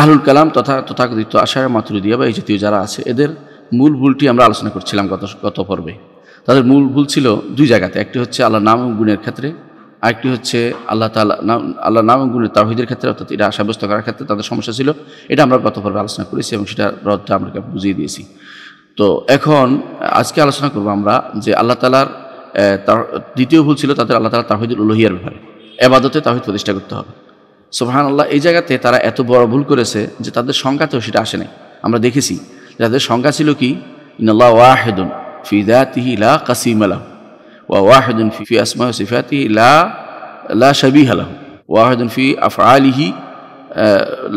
আহুল কালাম তথা তথাকথিত আশায় মাতুরিদিয়া বা এই জাতীয় যারা আছে এদের মূল ভুলটি আমরা আলোচনা করছিলাম গত গত পর্বে তাদের মূল ভুল ছিল দুই জায়গাতে একটি হচ্ছে আল্লাহ নাম গুণের ক্ষেত্রে আরেকটি হচ্ছে আল্লাহ তালা নাম আল্লাহ নাম গুণের তাহিদের ক্ষেত্রে অর্থাৎ এটা সাব্যস্ত করার ক্ষেত্রে তাদের সমস্যা ছিল এটা আমরা গত পর্বে আলোচনা করেছি এবং সেটা রদটা আমরা বুঝিয়ে দিয়েছি তো এখন আজকে আলোচনা করব আমরা যে আল্লাহ তালার তার দ্বিতীয় ভুল ছিল তাদের আল্লাহ তালা তাহিদুল উলহিয়ার ব্যাপারে এবাদতে তাহিদ প্রতিষ্ঠা করতে হবে সোহান আল্লাহ এই জায়গাতে তারা এত বড় ভুল করেছে যে তাদের তো সেটা আসে নাই আমরা দেখেছি যাদের সংখ্যা ছিল কি ইনাল্লাহ ওয়াহেদুন ফিদাতিহি লা কাসিম আলাহ ওয়া ওয়াহেদুন ফি আসমা সিফাতি লা লা শবি আলাহ ওয়াহেদুন ফি আফআলিহি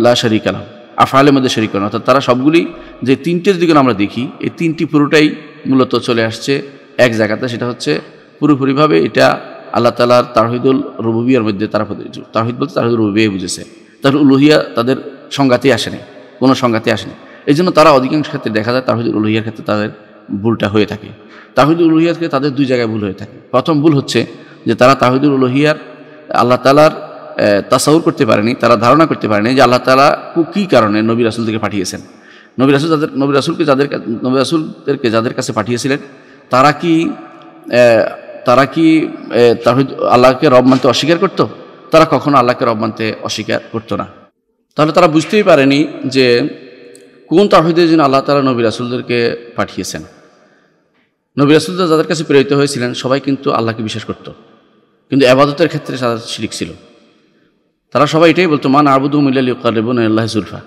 লা শরিক আলাহ আফআলের মধ্যে শরিক করেন অর্থাৎ তারা সবগুলি যে তিনটে দিকে আমরা দেখি এই তিনটি পুরোটাই মূলত চলে আসছে এক জায়গাতে সেটা হচ্ছে পুরোপুরিভাবে এটা আল্লাহ তালার তাহিদুল রুবিয়ার মধ্যে তারা তাহিদ বলতে তাহিদুল রুবিয়াই বুঝেছে তাহলে উলুহিয়া তাদের সংঘাতে আসেনি কোনো সংঘাতে আসেনি এই জন্য তারা অধিকাংশ ক্ষেত্রে দেখা যায় তাহিদুল উলুহিয়ার ক্ষেত্রে তাদের ভুলটা হয়ে থাকে তাহিদুল উলুহিয়ার ক্ষেত্রে তাদের দুই জায়গায় ভুল হয়ে থাকে প্রথম ভুল হচ্ছে যে তারা তাহিদুল উলুহিয়ার আল্লাহ তালার তাসাউর করতে পারেনি তারা ধারণা করতে পারেনি যে আল্লাহ তালা কী কারণে নবী রাসুল থেকে পাঠিয়েছেন নবী রাসুল যাদের নবী রাসুলকে যাদের নবী রাসুলদেরকে যাদের কাছে পাঠিয়েছিলেন তারা কি তারা কি তাহিদ আল্লাহকে রব মানতে অস্বীকার করতো তারা কখনো আল্লাহকে রব মানতে অস্বীকার করতো না তাহলে তারা বুঝতেই পারেনি যে কোন তাহিদের জন্য আল্লাহ তালা নবী রাসুলদেরকে পাঠিয়েছেন নবী রাসুলদের যাদের কাছে প্রেরিত হয়েছিলেন সবাই কিন্তু আল্লাহকে বিশ্বাস করত কিন্তু আবাদতের ক্ষেত্রে তারা শিরিক ছিল তারা সবাই এটাই বলতো মান আবুদু মিল্লালিউকালিবুন আল্লাহ জুলফা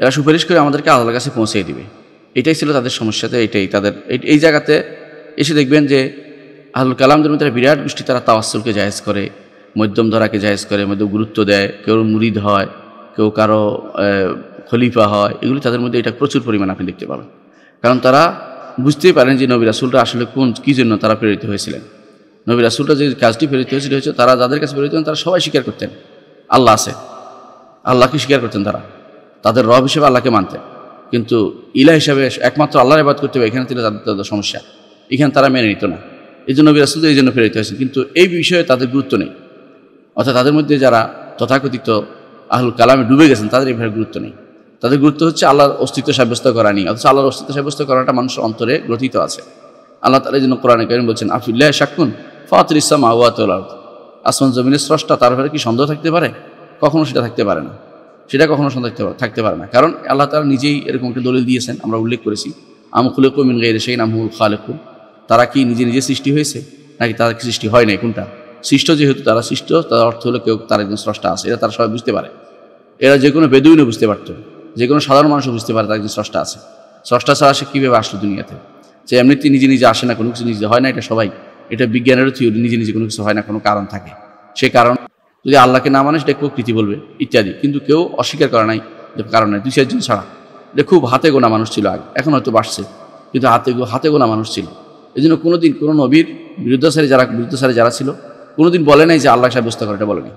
এরা সুপারিশ করে আমাদেরকে আল্লাহর কাছে পৌঁছে দিবে এটাই ছিল তাদের সমস্যাতে এটাই তাদের এই জায়গাতে এসে দেখবেন যে আহুল কালামদের মধ্যে বিরাট গোষ্ঠী তারা তাওয়াসুলকে জায়েজ করে মধ্যম ধরাকে জায়েজ করে মধ্যম গুরুত্ব দেয় কেউ মুরিদ হয় কেউ কারো খলিফা হয় এগুলি তাদের মধ্যে এটা প্রচুর পরিমাণ আপনি দেখতে পাবেন কারণ তারা বুঝতেই পারেন যে নবী রাসুলরা আসলে কোন কী জন্য তারা প্রেরিত হয়েছিলেন নবী রাসুলরা যে কাজটি প্রেরিত হয়েছিল হয়েছে তারা যাদের কাছে প্রেরিত হন তারা সবাই স্বীকার করতেন আল্লাহ আছে আল্লাহকে স্বীকার করতেন তারা তাদের রব হিসেবে আল্লাহকে মানতেন কিন্তু ইলা হিসাবে একমাত্র আল্লাহর আবাদ করতে হবে এখানে তিনি তাদের সমস্যা এখানে তারা মেনে নিত না এই জন্য নবী এই জন্য প্রেরিত হয়েছেন কিন্তু এই বিষয়ে তাদের গুরুত্ব নেই অর্থাৎ তাদের মধ্যে যারা তথাকথিত আহুল কালামে ডুবে গেছেন তাদের এই গুরুত্ব নেই তাদের গুরুত্ব হচ্ছে আল্লাহর অস্তিত্ব সাব্যস্ত করা নিয়ে অথচ আল্লাহর অস্তিত্ব সাব্যস্ত করাটা মানুষের অন্তরে গ্রথিত আছে আল্লাহ তালা জন্য কোরআনে কেন বলছেন আফিল্লাহ শাকুন ফাতির ইসলাম আওয়াতুল আসমান জমিনের স্রষ্টা তার ফলে কি সন্দেহ থাকতে পারে কখনো সেটা থাকতে পারে না সেটা কখনো সন্দেহ থাকতে পারে না কারণ আল্লাহ তালা নিজেই এরকম একটা দলিল দিয়েছেন আমরা উল্লেখ করেছি আমকুলেকুমিন গাইরে সেই হুল খালেকুল তারা কি নিজে নিজে সৃষ্টি হয়েছে নাকি তারা সৃষ্টি হয় নাই কোনটা সৃষ্ট যেহেতু তারা সৃষ্ট তার অর্থ হলো কেউ তার একজন স্রষ্টা আছে এরা তারা সবাই বুঝতে পারে এরা যে কোনো বেদুইনও বুঝতে পারত যে কোনো সাধারণ মানুষও বুঝতে পারে তার একজন স্রষ্টা আছে স্রষ্টা ছাড়া সে কীভাবে আসলো দুনিয়াতে যে এমনিতে নিজে নিজে আসে না কোনো কিছু নিজে হয় না এটা সবাই এটা বিজ্ঞানেরও থিওরি নিজে নিজে কোনো কিছু হয় না কোনো কারণ থাকে সে কারণ যদি আল্লাহকে না মানে সেটা প্রকৃতি বলবে ইত্যাদি কিন্তু কেউ অস্বীকার করে নাই যে কারণ নাই দুই চারজন ছাড়া এটা খুব হাতে গোনা মানুষ ছিল আগে এখন হয়তো বাড়ছে কিন্তু হাতে হাতে গোনা মানুষ ছিল এই জন্য কোনো দিন কোনো নবীর বিরুদ্ধাচারী যারা বিরুদ্ধাচারী যারা ছিল কোনো দিন বলে নাই যে আল্লাহ সাব্যস্ত করে এটা বলেনি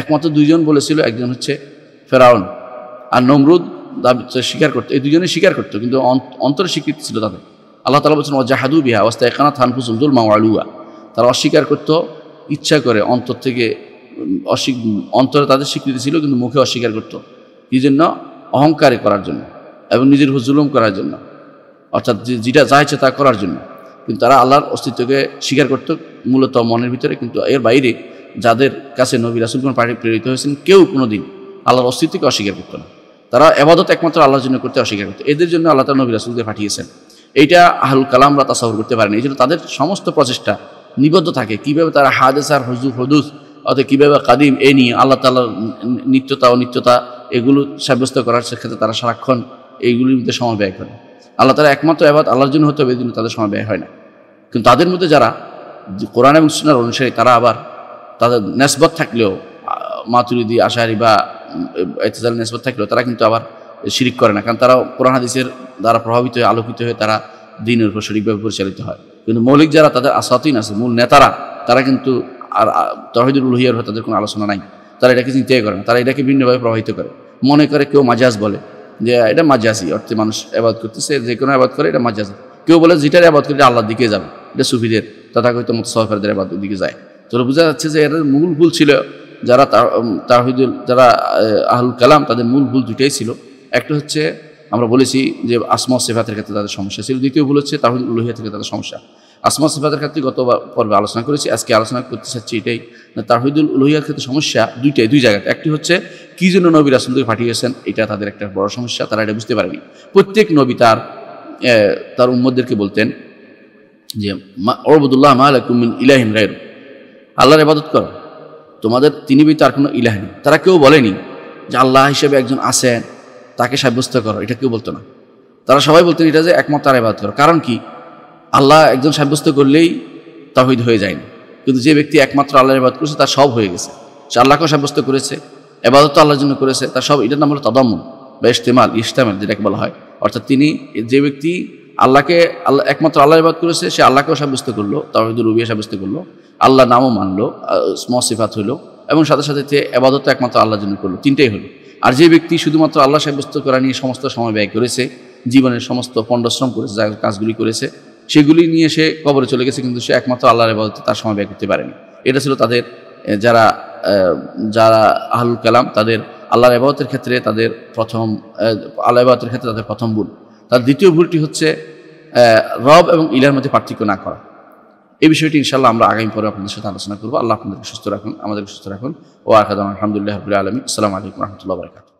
একমাত্র দুইজন বলেছিল একজন হচ্ছে ফেরাউন আর নমরুদ স্বীকার করতো এই দুজনে স্বীকার করতো কিন্তু অন্তরে স্বীকৃতি ছিল তাদের আল্লাহ তালা বলছেন অজাহাদু বিহা অবস্থা একানা থানফুসুল আলুয়া তারা অস্বীকার করতো ইচ্ছা করে অন্তর থেকে অস্বীক অন্তরে তাদের স্বীকৃতি ছিল কিন্তু মুখে অস্বীকার করতো এই জন্য অহংকারে করার জন্য এবং নিজের জুলুম করার জন্য অর্থাৎ যেটা চাইছে তা করার জন্য কিন্তু তারা আল্লাহর অস্তিত্বকে স্বীকার করত মূলত মনের ভিতরে কিন্তু এর বাইরে যাদের কাছে নবী কোন পাঠে প্রেরিত হয়েছেন কেউ কোনো দিন আল্লাহর অস্তিত্বকে অস্বীকার করতো না তারা এবাদত একমাত্র আল্লাহর জন্য করতে অস্বীকার করতো এদের জন্য আল্লাহ তালা নবী রাসুলকে পাঠিয়েছেন এইটা আহুল কালামরা তা সফর করতে পারেনি এই জন্য তাদের সমস্ত প্রচেষ্টা নিবদ্ধ থাকে কীভাবে তারা হাদেস আর হজু হদুস অর্থাৎ কীভাবে কাদিম এ নিয়ে আল্লাহ তাল্লাহ নিত্যতা অনিত্যতা এগুলো সাব্যস্ত করার ক্ষেত্রে তারা সারাক্ষণ এইগুলির মধ্যে সময় ব্যয় করে আল্লাহ তারা একমাত্র আবাদ আল্লাহর জন্য হতে হবে জন্য তাদের সময় ব্যয় হয় না কিন্তু তাদের মধ্যে যারা কোরআন এবং সুনার অনুসারী তারা আবার তাদের নেসবত থাকলেও মাতুরিদি আশাহারি বা এতেজাল নেসবত থাকলেও তারা কিন্তু আবার শিরিক করে না কারণ তারা কোরআন হাদিসের দ্বারা প্রভাবিত হয়ে আলোকিত হয়ে তারা দিনের উপর সঠিকভাবে পরিচালিত হয় কিন্তু মৌলিক যারা তাদের আসাতিন আছে মূল নেতারা তারা কিন্তু আর তহিদুল উলহিয়ার তাদের কোনো আলোচনা নাই তারা এটাকে চিন্তাই করে না তারা এটাকে ভিন্নভাবে প্রভাবিত করে মনে করে কেউ মাজাজ বলে যে এটা মাজাজি অর্থে মানুষ আবাদ করতেছে যে কোনো আবাদ করে এটা মাজাজি কেউ বলে যেটার আবাদ করে আল্লাহর দিকে যাবে এটা সুফিদের তথাকথিত মত সহকারদের আবাদ দিকে যায় তো বোঝা যাচ্ছে যে এর মূল ভুল ছিল যারা তাহিদুল যারা আহুল কালাম তাদের মূল ভুল দুটাই ছিল একটা হচ্ছে আমরা বলেছি যে আসমা সেফাতের ক্ষেত্রে তাদের সমস্যা ছিল দ্বিতীয় ভুল হচ্ছে তাহিদুল লোহিয়া থেকে তাদের সমস্যা আসমা সিফাতের ক্ষেত্রে গত পর্বে আলোচনা করেছি আজকে আলোচনা করতে চাচ্ছি এটাই তাহিদুল উলহিয়ার ক্ষেত্রে সমস্যা দুইটাই দুই জায়গাতে একটি হচ্ছে কী জন্য নবী রাসুলকে পাঠিয়েছেন এটা তাদের একটা বড় সমস্যা তারা এটা বুঝতে পারেনি প্রত্যেক নবী তার তার উম্মদেরকে বলতেন যে অরবদুল্লাহ মাহকুমিন ইলাহিন রায়ের আল্লাহর ইবাদত করো তোমাদের তিনি বই তার কোনো ইলাহ নেই তারা কেউ বলেনি যে আল্লাহ হিসেবে একজন আছেন তাকে সাব্যস্ত করো এটা কেউ বলতো না তারা সবাই বলতেন এটা যে একমত তারা ইবাদত করো কারণ কি আল্লাহ একজন সাব্যস্ত করলেই তাহিদ হয়ে যায়নি কিন্তু যে ব্যক্তি একমাত্র আল্লাহর ইবাদ করেছে তার সব হয়ে গেছে সে আল্লাহকেও সাব্যস্ত করেছে এবাদত আল্লাহর জন্য করেছে তার সব এটার নাম হলো তদম বা ইস্তেমাল ইস্তেমাল যেটাকে বলা হয় অর্থাৎ তিনি যে ব্যক্তি আল্লাহকে আল্লাহ একমাত্র আল্লাহ ইবাদ করেছে সে আল্লাহকেও সাব্যস্ত করলো তাহিদুল রুবিয়া সাব্যস্ত করলো আল্লাহ নামও মানলো মসিফাত হলো এবং সাথে সাথে সে এবাদত একমাত্র আল্লাহর জন্য করলো তিনটাই হলো আর যে ব্যক্তি শুধুমাত্র আল্লাহ সাব্যস্ত করা নিয়ে সমস্ত সময় ব্যয় করেছে জীবনের সমস্ত পণ্ডশ্রম করেছে কাজগুলি করেছে সেগুলি নিয়ে সে কবরে চলে গেছে কিন্তু সে একমাত্র আল্লাহর ইবাদতে তার সময় ব্যয় করতে পারেনি এটা ছিল তাদের যারা যারা আহুল কালাম তাদের আল্লাহর ইবাদতের ক্ষেত্রে তাদের প্রথম আল্লাহ ইবাদতের ক্ষেত্রে তাদের প্রথম ভুল তার দ্বিতীয় ভুলটি হচ্ছে রব এবং ইলার মধ্যে পার্থক্য না করা এই বিষয়টি ইনশাল্লাহ আমরা আগামী পরে আপনাদের সাথে আলোচনা করবো আল্লাহ আপনাদেরকে সুস্থ রাখুন আমাদেরকে সুস্থ রাখুন ও আকাদ আলহামদুলিল্লাহ আলমী আসসালামু আলাইকুম রহমতুল্লাহ বরকাত